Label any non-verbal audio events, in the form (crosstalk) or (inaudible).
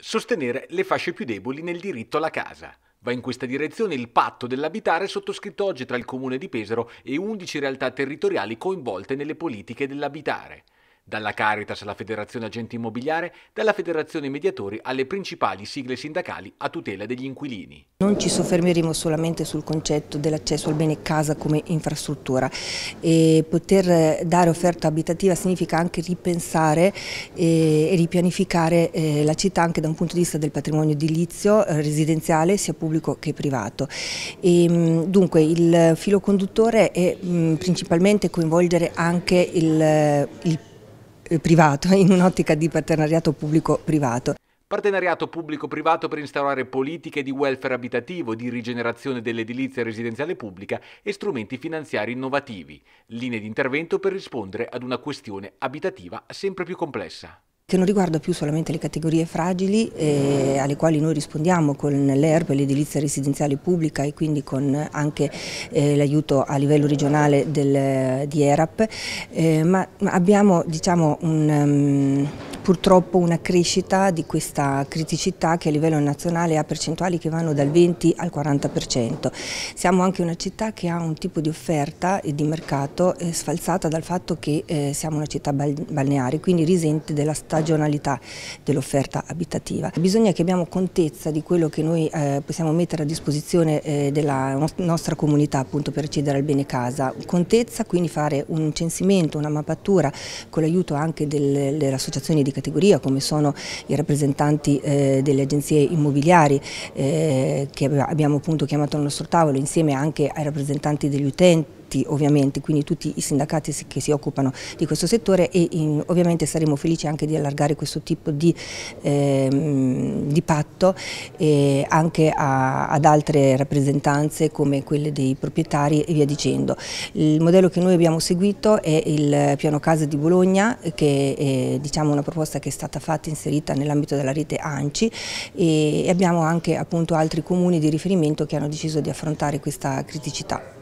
Sostenere le fasce più deboli nel diritto alla casa. Va in questa direzione il patto dell'abitare sottoscritto oggi tra il comune di Pesaro e 11 realtà territoriali coinvolte nelle politiche dell'abitare dalla Caritas alla Federazione Agenti Immobiliare, dalla Federazione Mediatori alle principali sigle sindacali a tutela degli inquilini. Non ci soffermeremo solamente sul concetto dell'accesso al bene casa come infrastruttura. E poter dare offerta abitativa significa anche ripensare eh, e ripianificare eh, la città anche da un punto di vista del patrimonio edilizio, eh, residenziale, sia pubblico che privato. E, mm, dunque il filo conduttore è mm, principalmente coinvolgere anche il, il eh, privato, (laughs) in un'ottica di partenariato pubblico-privato. Partenariato pubblico-privato per instaurare politiche di welfare abitativo, di rigenerazione dell'edilizia residenziale pubblica e strumenti finanziari innovativi. Linee di intervento per rispondere ad una questione abitativa sempre più complessa che non riguarda più solamente le categorie fragili eh, alle quali noi rispondiamo con l'ERP, l'edilizia residenziale pubblica e quindi con anche eh, l'aiuto a livello regionale del, di ERAP, eh, ma, abbiamo diciamo, un... Um, purtroppo una crescita di questa criticità che a livello nazionale ha percentuali che vanno dal 20 al 40%. Siamo anche una città che ha un tipo di offerta e di mercato eh, sfalsata dal fatto che eh, siamo una città balneare, quindi risente della stagionalità dell'offerta abitativa. Bisogna che abbiamo contezza di quello che noi eh, possiamo mettere a disposizione eh, della nostra comunità appunto per accedere al bene casa, contezza quindi fare un censimento, una mappatura con l'aiuto anche del, delle associazioni di categoria come sono i rappresentanti eh, delle agenzie immobiliari eh, che abbiamo appunto chiamato al nostro tavolo insieme anche ai rappresentanti degli utenti ovviamente, quindi tutti i sindacati che si occupano di questo settore e in, ovviamente saremo felici anche di allargare questo tipo di ehm, di patto eh, anche a, ad altre rappresentanze come quelle dei proprietari e via dicendo. Il modello che noi abbiamo seguito è il piano casa di Bologna che è diciamo, una proposta che è stata fatta inserita nell'ambito della rete ANCI e abbiamo anche appunto, altri comuni di riferimento che hanno deciso di affrontare questa criticità.